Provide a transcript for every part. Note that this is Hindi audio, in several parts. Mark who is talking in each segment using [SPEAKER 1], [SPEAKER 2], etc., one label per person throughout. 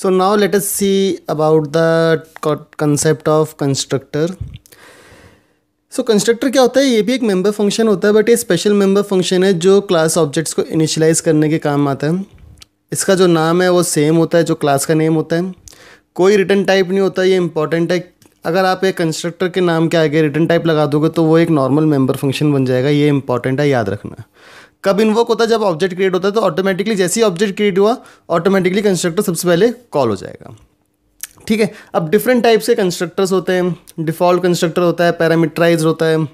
[SPEAKER 1] So now let us see about the concept of constructor. So so, constructor क्या होता है ये भी एक मेंबर फंक्शन होता है बट ये स्पेशल मेंबर फंक्शन है जो क्लास ऑब्जेक्ट्स को इनिशलाइज करने के काम आता है इसका जो नाम है वो सेम होता है जो क्लास का नेम होता है कोई रिटर्न टाइप नहीं होता ये इंपॉर्टेंट है अगर आप एक कंस्ट्रक्टर के नाम के आगे रिटर्न टाइप लगा दोगे तो वो एक नॉर्मल मेंबर फंक्शन बन जाएगा ये इंपॉर्टेंट है याद रखना कब इन्वोक होता है जब ऑब्जेक्ट क्रिएट होता है तो ऑटोमेटिकली जैसे ही ऑब्जेक्ट क्रिएट हुआ ऑटोमेटिकली कंस्ट्रक्टर सबसे पहले कॉल हो जाएगा ठीक है अब डिफरेंट टाइप्स के कंस्ट्रक्टर्स होते हैं डिफॉल्ट कंस्ट्रक्टर होता है पैरामीटराइज होता है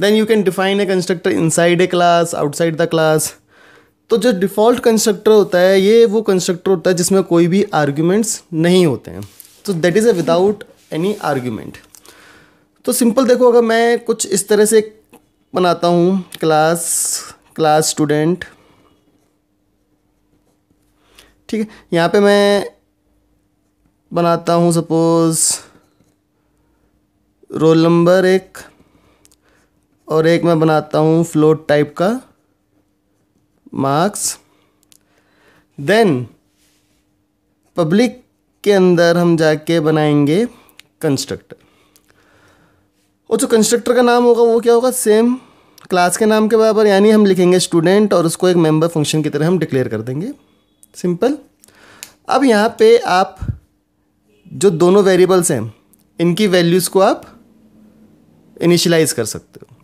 [SPEAKER 1] then you can define a constructor inside a class outside the class तो जो डिफ़ॉल्ट कंस्ट्रक्टर होता है ये वो कंस्ट्रक्टर होता है जिसमें कोई भी आर्ग्यूमेंट्स नहीं होते हैं तो that is a without any argument तो सिंपल देखो अगर मैं कुछ इस तरह से बनाता हूँ क्लास क्लास स्टूडेंट ठीक है यहाँ पे मैं बनाता हूँ सपोज़ रोल नंबर एक और एक मैं बनाता हूँ फ्लोट टाइप का मार्क्स देन पब्लिक के अंदर हम जाके बनाएंगे कंस्ट्रक्टर और जो कंस्ट्रक्टर का नाम होगा वो क्या होगा सेम क्लास के नाम के बराबर यानी हम लिखेंगे स्टूडेंट और उसको एक मेंबर फंक्शन की तरह हम डिक्लेयर कर देंगे सिंपल अब यहाँ पे आप जो दोनों वेरिएबल्स हैं इनकी वैल्यूज़ को आप इनिशलाइज़ कर सकते हो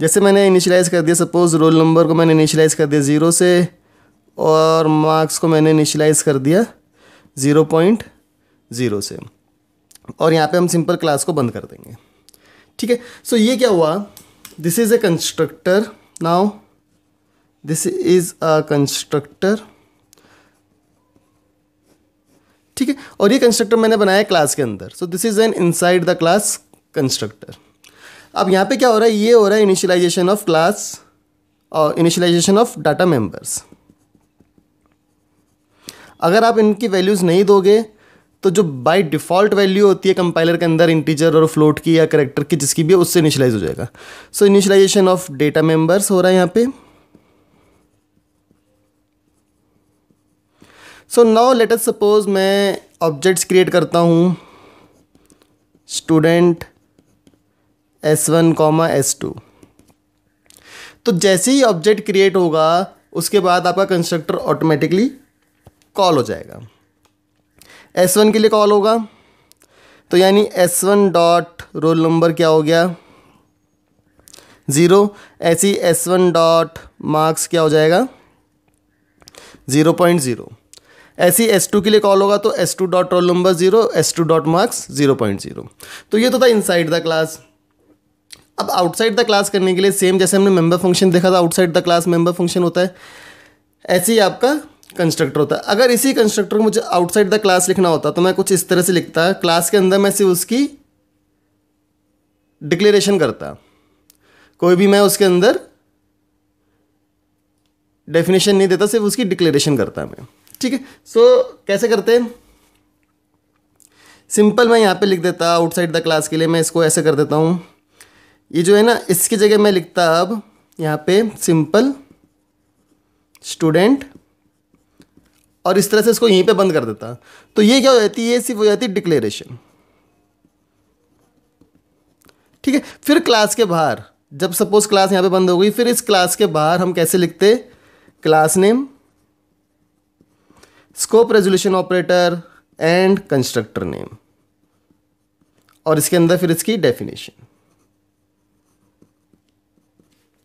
[SPEAKER 1] जैसे मैंने इनिशलाइज़ कर दिया सपोज़ रोल नंबर को मैंने इनिशलाइज़ कर दिया ज़ीरो से और मार्क्स को मैंने इनिशलाइज़ कर दिया ज़ीरो पॉइंट ज़ीरो से और यहाँ पे हम सिंपल क्लास को बंद कर देंगे ठीक है सो ये क्या हुआ this is a constructor now this is a constructor ठीक है और ये कंस्ट्रक्टर मैंने बनाया क्लास के अंदर so this is an inside the class constructor अब यहां पे क्या हो रहा है ये हो रहा है इनिशियलाइजेशन ऑफ क्लास और इनिशियलाइजेशन ऑफ डाटा मेंबर्स अगर आप इनकी वैल्यूज़ नहीं दोगे तो जो बाई डिफ़ॉल्ट वैल्यू होती है कंपाइलर के अंदर इंटीजर और फ्लोट की या करेक्टर की जिसकी भी है उससे इनिशलाइज हो जाएगा so initialisation of data members हो रहा है यहाँ पे so now let us suppose मैं ऑब्जेक्ट्स क्रिएट करता हूँ student S one comma S two तो जैसे ही ऑब्जेक्ट क्रिएट होगा उसके बाद आपका कंस्ट्रक्टर ऑटोमेटिकली कॉल हो जाएगा एस वन के लिए कॉल होगा तो यानी S one dot roll number क्या हो गया ज़ीरो ऐसे ही एस वन डॉट मार्क्स क्या हो जाएगा ज़ीरो पॉइंट ज़ीरो ऐसे ही एस टू के लिए कॉल होगा तो S two dot roll number zero S two dot marks zero point zero तो ये तो था इनसाइड द क्लास अब आउटसाइड द क्लास करने के लिए सेम जैसे हमने मेंबर फंक्शन देखा था outside the class member function होता है ऐसे ही आपका कंस्ट्रक्टर होता है अगर इसी कंस्ट्रक्टर को मुझे आउटसाइड द क्लास लिखना होता तो मैं कुछ इस तरह से लिखता है क्लास के अंदर मैं सिर्फ उसकी डिक्लेरेशन करता कोई भी मैं उसके अंदर डेफिनेशन नहीं देता सिर्फ उसकी डिक्लेरेशन करता मैं ठीक है सो कैसे करते हैं सिंपल मैं यहाँ पे लिख देता आउटसाइड द क्लास के लिए मैं इसको ऐसे कर देता हूँ ये जो है ना इसकी जगह मैं लिखता अब यहाँ पे सिंपल स्टूडेंट और इस तरह से इसको यहीं पे बंद कर देता तो ये क्या हो जाती है सिर्फ हो जाती है डिक्लेरेशन ठीक है फिर क्लास के बाहर जब सपोज क्लास यहां पे बंद हो गई फिर इस क्लास के बाहर हम कैसे लिखते class name scope resolution operator and constructor name और इसके अंदर फिर इसकी डेफिनेशन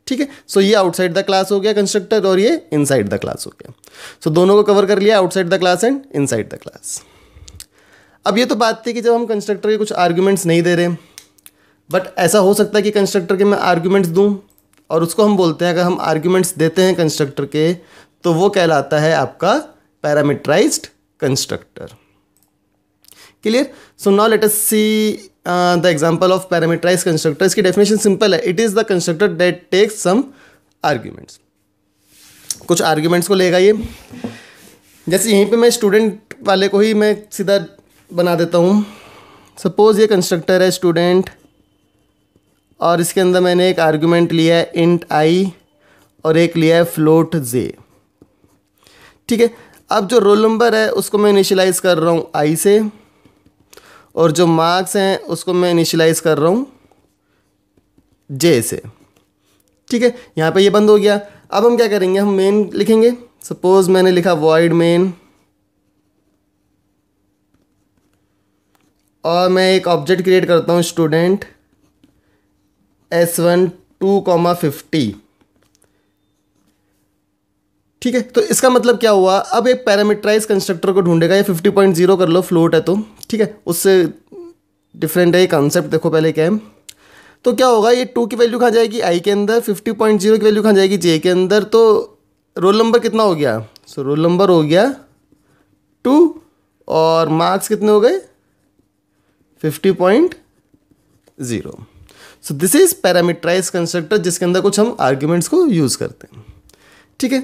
[SPEAKER 1] ठीक है सो ये आउटसाइड द क्लास हो गया कंस्ट्रक्टर और ये इनसाइड द क्लास हो गया सो so, दोनों को कवर कर लिया outside the class and inside the class अब ये तो बात थी कि जब हम कंस्ट्रक्टर के कुछ आर्ग्यूमेंट्स नहीं दे रहे बट ऐसा हो सकता है कि कंस्ट्रक्टर के मैं आर्ग्यूमेंट्स दूँ और उसको हम बोलते हैं अगर हम आर्ग्यूमेंट्स देते हैं कंस्ट्रक्टर के तो वो कहलाता है आपका parameterised constructor clear so now let us see the example of parameterise constructor इसकी डेफिनेशन सिंपल है it is the constructor that takes some arguments कुछ आर्ग्यूमेंट्स को लेगा ये जैसे यहीं पे मैं स्टूडेंट वाले को ही मैं सीधा बना देता हूँ सपोज़ ये कंस्ट्रक्टर है स्टूडेंट और इसके अंदर मैंने एक आर्ग्यूमेंट लिया है इंट आई और एक लिया है फ्लोट जे ठीक है अब जो रोल नंबर है उसको मैं इनिशलाइज कर रहा हूँ आई से और जो मार्क्स हैं उसको मैं इनिशलाइज कर रहा हूँ जे से ठीक है यहाँ पे ये बंद हो गया अब हम क्या करेंगे हम मेन लिखेंगे सपोज मैंने लिखा वॉइड मेन और मैं एक ऑब्जेक्ट क्रिएट करता हूँ student S one two comma fifty ठीक है तो इसका मतलब क्या हुआ अब एक पैरामीटराइज कंस्ट्रक्टर को ढूंढेगा या फिफ्टी पॉइंट जीरो कर लो फ्लोट है तो ठीक है उससे डिफरेंट है ये कॉन्सेप्ट देखो पहले क्या है तो क्या होगा ये टू की वैल्यू कहाँ जाएगी आई के अंदर फिफ्टी पॉइंट जीरो की वैल्यू कहाँ जाएगी जे के अंदर तो रोल नंबर कितना हो गया सो रोल नंबर हो गया टू और मार्क्स कितने हो गए fifty point zero so this is parameterise constructor जिसके अंदर कुछ हम आर्ग्यूमेंट्स को यूज़ करते हैं ठीक है